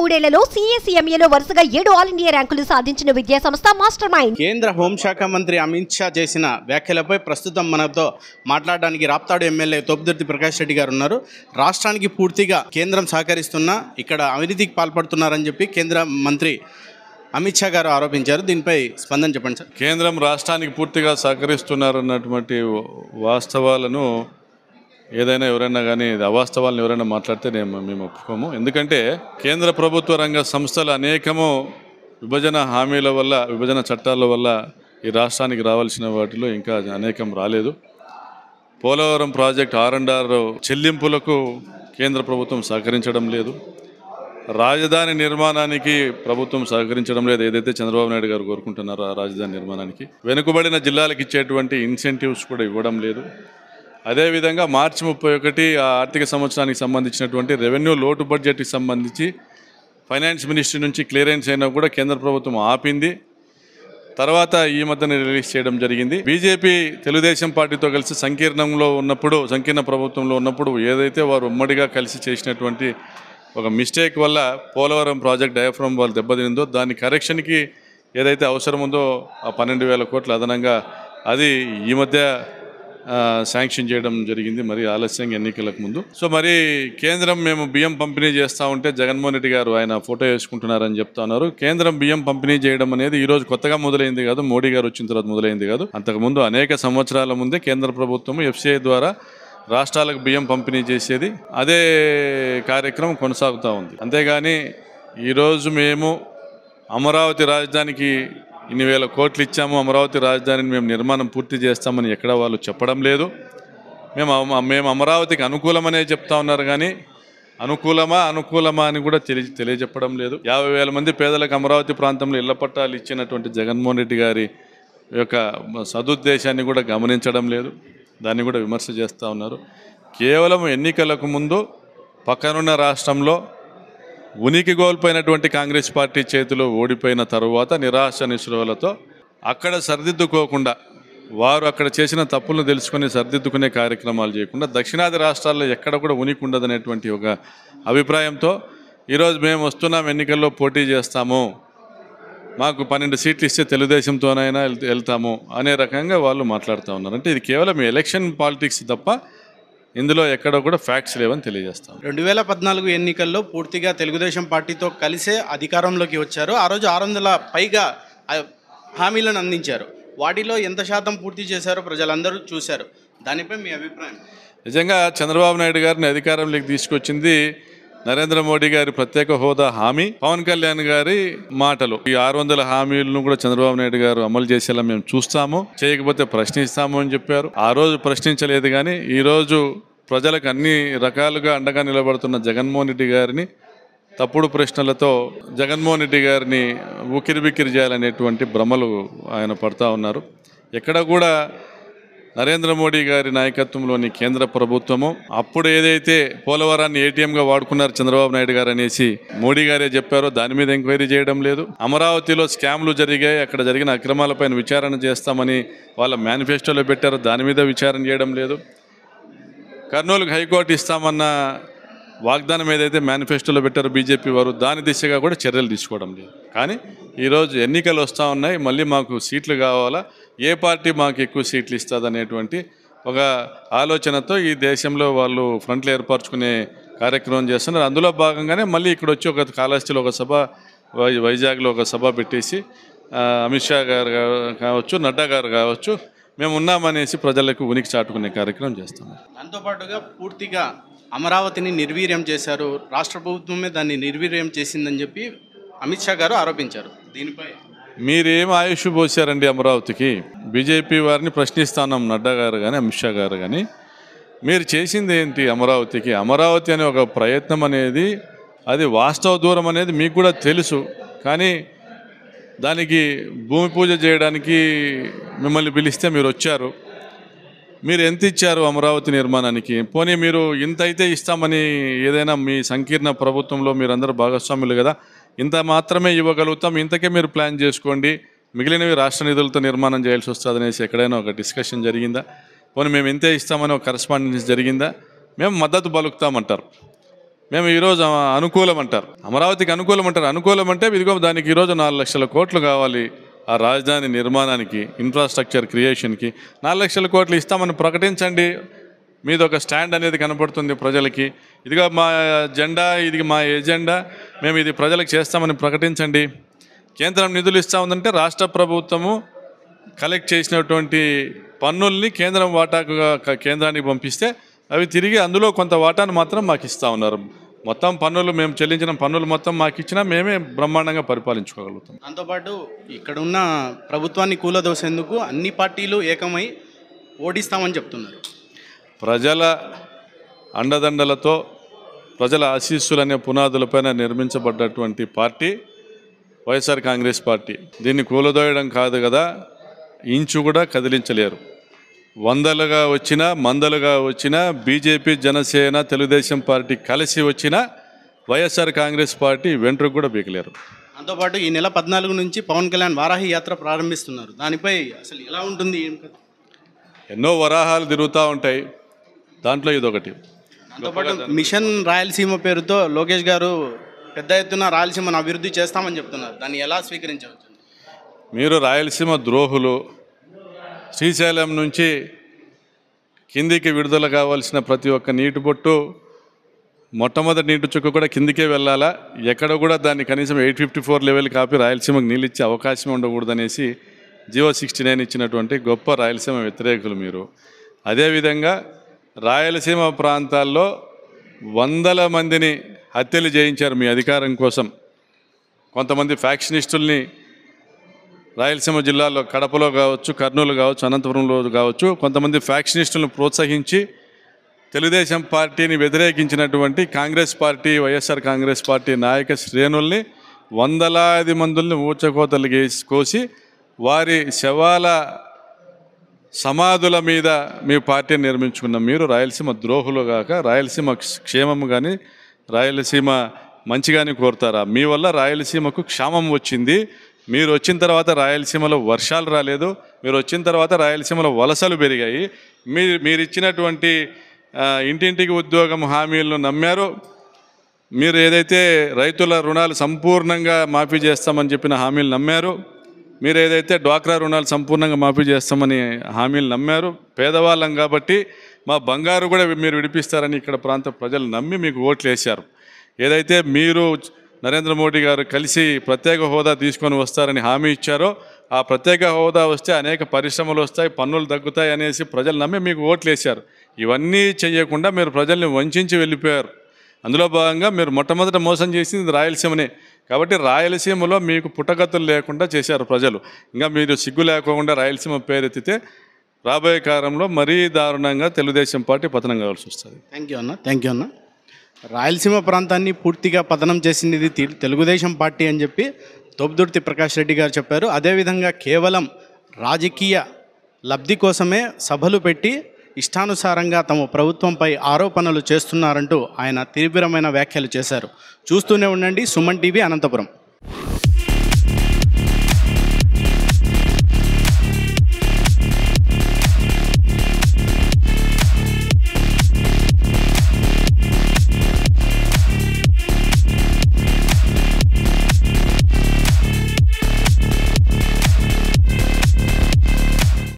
మూడేళ్లలో సీఎస్ఈఎంఏలో వరుసగా ఏడు ఆల్ ఇండియా ర్యాంకులు సాధించిన విద్యా సంస్థ మాస్టర్ మైండ్ కేంద్ర హోంశాఖ మంత్రి అమిత్ షా చేసిన వ్యాఖ్యలపై ప్రస్తుతం మనతో మాట్లాడడానికి రాప్తాడు ఎమ్మెల్యే తోపుదుర్తి ప్రకాష్ రెడ్డి గారు ఉన్నారు రాష్ట్రానికి పూర్తిగా కేంద్రం సహకరిస్తున్నా ఇక్కడ అవినీతికి పాల్పడుతున్నారని చెప్పి కేంద్ర మంత్రి అమిత్ షా గారు ఆరోపించారు దీనిపై స్పందన చెప్పండి సార్ కేంద్రం రాష్ట్రానికి పూర్తిగా సహకరిస్తున్నారన్నటువంటి వాస్తవాలను ఏదైనా ఎవరైనా కానీ అవాస్తవాలను ఎవరైనా మాట్లాడితే నేను మేము ఒప్పుకోము ఎందుకంటే కేంద్ర ప్రభుత్వ రంగ సంస్థలు అనేకము విభజన హామీల వల్ల విభజన చట్టాల వల్ల ఈ రాష్ట్రానికి రావాల్సిన వాటిలో ఇంకా అనేకం రాలేదు Polavaram project R and R చెల్లింపులకు కేంద్ర ప్రభుత్వం సహకరించడం లేదు రాజధాని నిర్మాణానికి ప్రభుత్వం సహకరించడం లేదు ఏదైతే చంద్రబాబు నాయుడు గారు కోరుకుంటున్నారో ఆ రాజధాని నిర్మాణానికి వెనుకబడిన జిల్లాలకు ఇచ్చేటువంటి ఇన్సెంటివ్స్ కూడా ఇవ్వడం లేదు అదేవిధంగా మార్చి ముప్పై ఒకటి ఆర్థిక సంవత్సరానికి సంబంధించినటువంటి రెవెన్యూ లోటు బడ్జెట్కి సంబంధించి ఫైనాన్స్ మినిస్ట్రీ నుంచి క్లియరెన్స్ అయినా కూడా కేంద్ర ప్రభుత్వం ఆపింది తర్వాత ఈ మధ్యన రిలీజ్ చేయడం జరిగింది బీజేపీ తెలుగుదేశం పార్టీతో కలిసి సంకీర్ణంలో ఉన్నప్పుడు సంకీర్ణ ప్రభుత్వంలో ఉన్నప్పుడు ఏదైతే వారు ఉమ్మడిగా కలిసి చేసినటువంటి ఒక మిస్టేక్ వల్ల పోలవరం ప్రాజెక్ట్ డయాఫ్రమ్ వాళ్ళు దెబ్బతినిందో దాని కరెక్షన్కి ఏదైతే అవసరం ఉందో ఆ పన్నెండు వేల కోట్లు అదనంగా అది ఈ మధ్య శాంక్షన్ చేయడం జరిగింది మరి ఆలస్యంగా ఎన్నికలకు ముందు సో మరి కేంద్రం మేము బియ్యం పంపిణీ చేస్తూ ఉంటే జగన్మోహన్ రెడ్డి గారు ఆయన ఫోటో వేసుకుంటున్నారని చెప్తున్నారు కేంద్రం బియ్యం పంపిణీ చేయడం అనేది ఈ రోజు కొత్తగా మొదలైంది కాదు మోడీ గారు వచ్చిన తర్వాత మొదలైంది కాదు అంతకుముందు అనేక సంవత్సరాల ముందే కేంద్ర ప్రభుత్వం ఎఫ్సిఐ ద్వారా రాష్ట్రాలకు బియ్యం పంపిణీ చేసేది అదే కార్యక్రమం కొనసాగుతూ ఉంది అంతేగాని ఈరోజు మేము అమరావతి రాజధానికి ఇన్ని వేల కోట్లు ఇచ్చాము అమరావతి రాజధానిని మేము నిర్మాణం పూర్తి చేస్తామని ఎక్కడ వాళ్ళు చెప్పడం లేదు మేము మేము అమరావతికి అనుకూలమనే చెప్తా ఉన్నారు కానీ అనుకూలమా అనుకూలమా అని కూడా తెలియ తెలియజెప్పడం లేదు యాభై వేల మంది పేదలకు అమరావతి ప్రాంతంలో ఇళ్ల పట్టాలు ఇచ్చినటువంటి జగన్మోహన్ రెడ్డి గారి యొక్క సదుద్దేశాన్ని కూడా గమనించడం లేదు దాన్ని కూడా విమర్శ చేస్తూ ఉన్నారు కేవలం ఎన్నికలకు ముందు పక్కనున్న రాష్ట్రంలో ఉనికి కోల్పోయినటువంటి కాంగ్రెస్ పార్టీ చేతిలో ఓడిపోయిన తరువాత నిరాశ నిస్పృహలతో అక్కడ సరిదిద్దుకోకుండా వారు అక్కడ చేసిన తప్పులను తెలుసుకుని సరిదిద్దుకునే కార్యక్రమాలు చేయకుండా దక్షిణాది రాష్ట్రాల్లో ఎక్కడ కూడా ఉనికి ఉండదనేటువంటి ఒక అభిప్రాయంతో ఈరోజు మేము వస్తున్నాం ఎన్నికల్లో పోటీ చేస్తాము మాకు పన్నెండు సీట్లు ఇస్తే తెలుగుదేశంతోనైనా వెళ్తాము అనే రకంగా వాళ్ళు మాట్లాడుతూ ఉన్నారు అంటే ఇది కేవలం ఎలక్షన్ పాలిటిక్స్ తప్ప ఇందులో ఎక్కడ కూడా ఫ్యాక్ట్స్ లేవని తెలియజేస్తాం రెండు వేల పద్నాలుగు ఎన్నికల్లో పూర్తిగా తెలుగుదేశం పార్టీతో కలిసే అధికారంలోకి వచ్చారు ఆ రోజు ఆరు వందల పైగా హామీలను అందించారు వాటిలో ఎంత శాతం పూర్తి చేశారో ప్రజలందరూ చూశారు దానిపై మీ అభిప్రాయం నిజంగా చంద్రబాబు నాయుడు గారిని అధికారంలోకి తీసుకొచ్చింది నరేంద్ర మోడీ గారి ప్రత్యేక హోదా హామీ పవన్ కళ్యాణ్ గారి మాటలు ఈ ఆరు వందల హామీలను కూడా చంద్రబాబు నాయుడు గారు అమలు చేసేలా మేము చూస్తాము చేయకపోతే ప్రశ్నిస్తాము అని చెప్పారు ఆ రోజు ప్రశ్నించలేదు కానీ ఈ రోజు ప్రజలకు అన్ని రకాలుగా అండగా నిలబడుతున్న జగన్మోహన్ రెడ్డి గారిని తప్పుడు ప్రశ్నలతో జగన్మోహన్ రెడ్డి గారిని ఉకిరిబికిరి చేయాలనేటువంటి భ్రమలు ఆయన పడతా ఉన్నారు ఎక్కడ కూడా నరేంద్ర మోడీ గారి నాయకత్వంలోని కేంద్ర ప్రభుత్వము అప్పుడు ఏదైతే పోలవరాన్ని ఏటీఎంగా వాడుకున్నారు చంద్రబాబు నాయుడు గారు అనేసి మోడీ గారే చెప్పారో దాని మీద ఎంక్వైరీ చేయడం లేదు అమరావతిలో స్కామ్లు జరిగాయి అక్కడ జరిగిన అక్రమాలపైన విచారణ చేస్తామని వాళ్ళ మేనిఫెస్టోలో పెట్టారు దాని మీద విచారణ చేయడం లేదు కర్నూలుకు హైకోర్టు ఇస్తామన్న వాగ్దానం ఏదైతే మేనిఫెస్టోలో పెట్టారు బీజేపీ వారు దాని దిశగా కూడా చర్యలు తీసుకోవడం లేదు కానీ ఈరోజు ఎన్నికలు వస్తూ ఉన్నాయి మళ్ళీ మాకు సీట్లు కావాలా ఏ పార్టీ మాకు ఎక్కువ సీట్లు ఇస్తుంది అనేటువంటి ఒక ఆలోచనతో ఈ దేశంలో వాళ్ళు ఫ్రంట్లు ఏర్పరచుకునే కార్యక్రమం చేస్తున్నారు అందులో భాగంగానే మళ్ళీ ఇక్కడ వచ్చి ఒక కాళహస్తిలో ఒక సభ వైజాగ్లో ఒక సభ పెట్టేసి అమిత్ షా గారు కావచ్చు నడ్డా గారు కావచ్చు మేము ఉన్నామనేసి ప్రజలకు ఉనికి చాటుకునే కార్యక్రమం చేస్తున్నారు దాంతోపాటుగా పూర్తిగా అమరావతిని నిర్వీర్యం చేశారు రాష్ట్ర ప్రభుత్వమే దాన్ని నిర్వీర్యం చేసిందని చెప్పి అమిత్ షా గారు ఆరోపించారు దీనిపై మీరేం ఆయుష్ పోసారండి అమరావతికి బీజేపీ వారిని ప్రశ్నిస్తానం నడ్డా గారు కానీ అమిత్ షా గారు కానీ మీరు చేసింది ఏంటి అమరావతికి అమరావతి అనే ఒక ప్రయత్నం అనేది అది వాస్తవ దూరం అనేది మీకు కూడా తెలుసు కానీ దానికి భూమి పూజ చేయడానికి మిమ్మల్ని పిలిస్తే మీరు వచ్చారు మీరు ఎంత ఇచ్చారు అమరావతి నిర్మాణానికి పోనీ మీరు ఇంత అయితే ఇస్తామని ఏదైనా మీ సంకీర్ణ ప్రభుత్వంలో మీరందరూ భాగస్వాములు కదా ఇంత మాత్రమే ఇవ్వగలుగుతాం ఇంతకే మీరు ప్లాన్ చేసుకోండి మిగిలినవి రాష్ట్ర నిధులతో నిర్మాణం చేయాల్సి వస్తుంది అనేసి ఎక్కడైనా ఒక డిస్కషన్ జరిగిందా పోనీ మేము ఇంతే ఇస్తామని ఒక కరస్పాండెన్స్ జరిగిందా మేము మద్దతు బలుకుతామంటారు మేము ఈరోజు అనుకూలమంటారు అమరావతికి అనుకూలమంటారు అనుకూలం అంటే ఇదిగో దానికి ఈరోజు నాలుగు లక్షల కోట్లు కావాలి ఆ రాజధాని నిర్మాణానికి ఇన్ఫ్రాస్ట్రక్చర్ క్రియేషన్కి నాలుగు లక్షల కోట్లు ఇస్తామని ప్రకటించండి మీద ఒక స్టాండ్ అనేది కనపడుతుంది ప్రజలకి ఇదిగా మా జెండా ఇది మా ఎజెండా మేము ఇది ప్రజలకు చేస్తామని ప్రకటించండి కేంద్రం నిధులు ఇస్తా ఉందంటే రాష్ట్ర ప్రభుత్వము కలెక్ట్ చేసినటువంటి పన్నుల్ని కేంద్రం వాటాకు కేంద్రానికి పంపిస్తే అవి తిరిగి అందులో కొంత వాటాను మాత్రం మాకు ఇస్తూ ఉన్నారు మొత్తం పన్నులు మేము చెల్లించిన పన్నులు మొత్తం మాకు ఇచ్చినా మేమే బ్రహ్మాండంగా పరిపాలించుకోగలుగుతాం దాంతోపాటు ఇక్కడున్న ప్రభుత్వాన్ని కూలదోసేందుకు అన్ని పార్టీలు ఏకమై ఓడిస్తామని చెప్తున్నారు ప్రజల అండదండలతో ప్రజల ఆశీస్సులనే పునాదులపైన నిర్మించబడ్డటువంటి పార్టీ వైఎస్ఆర్ కాంగ్రెస్ పార్టీ దీన్ని కూలదోయడం కాదు కదా ఇంచు కూడా కదిలించలేరు వందలుగా వచ్చినా మందలుగా వచ్చినా బీజేపీ జనసేన తెలుగుదేశం పార్టీ కలిసి వచ్చినా వైఎస్ఆర్ కాంగ్రెస్ పార్టీ వెంట్రుకు కూడా బీకలేరు దాంతోపాటు ఈ నెల పద్నాలుగు నుంచి పవన్ కళ్యాణ్ వారాహి యాత్ర ప్రారంభిస్తున్నారు దానిపై అసలు ఎలా ఉంటుంది ఎన్నో వరాహాలు తిరుగుతూ ఉంటాయి దాంట్లో ఇదొకటి మిషన్ రాయలసీమ పేరుతో లోకేష్ గారు పెద్ద ఎత్తున రాయలసీమను అభివృద్ధి చేస్తామని చెప్తున్నారు దాన్ని ఎలా స్వీకరించవచ్చు మీరు రాయలసీమ ద్రోహులు శ్రీశైలం నుంచి కిందికి విడుదల కావాల్సిన ప్రతి ఒక్క నీటి బొట్టు మొట్టమొదటి నీటి చుక్క కూడా కిందికే వెళ్ళాలా ఎక్కడ కూడా దాన్ని కనీసం ఎయిట్ ఫిఫ్టీ ఫోర్ లెవెల్ కాపి రాయలసీమకు నీళ్ళు ఇచ్చే అవకాశం ఉండకూడదనేసి జియో సిక్స్టీ నైన్ ఇచ్చినటువంటి గొప్ప రాయలసీమ వ్యతిరేకులు మీరు అదేవిధంగా రాయలసీమ ప్రాంతాల్లో వందల మందిని హత్యలు చేయించారు మీ అధికారం కోసం కొంతమంది ఫ్యాక్షనిస్టుల్ని రాయలసీమ జిల్లాలో కడపలో కావచ్చు కర్నూలు కావచ్చు అనంతపురంలో కావచ్చు కొంతమంది ఫ్యాక్షనిస్టులను ప్రోత్సహించి తెలుగుదేశం పార్టీని వ్యతిరేకించినటువంటి Congress party YSR Congress party నాయక శ్రేణుల్ని వందలాది మందుల్ని ఊచకోతలు కోసి వారి శవాల సమాధుల మీద మీ పార్టీని నిర్మించుకున్న మీరు రాయలసీమ ద్రోహులు కాక రాయలసీమ క్షేమం కానీ రాయలసీమ మంచిగానే కోరుతారా మీ వల్ల రాయలసీమకు క్షేమం వచ్చింది మీరు వచ్చిన తర్వాత రాయలసీమలో వర్షాలు రాలేదు మీరు వచ్చిన తర్వాత రాయలసీమలో వలసలు పెరిగాయి మీ మీరు ఇచ్చినటువంటి ఇంటింటికి ఉద్యోగం హామీలను నమ్మారు మీరు ఏదైతే రైతుల రుణాలు సంపూర్ణంగా మాఫీ చేస్తామని చెప్పిన హామీలు నమ్మారు మీరు ఏదైతే డ్వాక్రా రుణాలు సంపూర్ణంగా మాఫీ చేస్తామని హామీలు నమ్మారు పేదవాళ్ళం కాబట్టి మా బంగారు కూడా మీరు విడిపిస్తారని ఇక్కడ ప్రాంత ప్రజలు నమ్మి మీకు ఓట్లు వేశారు ఏదైతే మీరు నరేంద్ర మోడీ గారు కలిసి ప్రత్యేక హోదా తీసుకొని వస్తారని హామీ ఇచ్చారో ఆ ప్రత్యేక హోదా వస్తే అనేక పరిశ్రమలు వస్తాయి పన్నులు తగ్గుతాయి అనేసి ప్రజలు నమ్మి మీకు ఓట్లు వేశారు ఇవన్నీ చేయకుండా మీరు ప్రజల్ని వంచి వెళ్ళిపోయారు అందులో భాగంగా మీరు మొట్టమొదట మోసం చేసింది రాయలసీమనే కాబట్టి రాయలసీమలో మీకు పుట్టగతులు లేకుండా చేశారు ప్రజలు ఇంకా మీరు సిగ్గు లేకుండా రాయలసీమ పేరెత్తితే రాబోయే కాలంలో మరీ దారుణంగా తెలుగుదేశం పార్టీ పతనం కావాల్సి వస్తుంది థ్యాంక్ యూ అన్న థ్యాంక్ యూ అన్న రాయలసీమ ప్రాంతాన్ని పూర్తిగా పతనం చేసింది తెలుగుదేశం పార్టీ అని చెప్పి తొబ్బుదుర్తి ప్రకాష్ రెడ్డి గారు చెప్పారు అదేవిధంగా కేవలం రాజకీయ లబ్ధి కోసమే సభలు పెట్టి ఇష్టానుసారంగా తమ ప్రభుత్వంపై ఆరోపణలు చేస్తున్నారంటూ ఆయన తీవ్రమైన వ్యాఖ్యలు చేశారు చూస్తూనే ఉండండి సుమన్ టీవీ అనంతపురం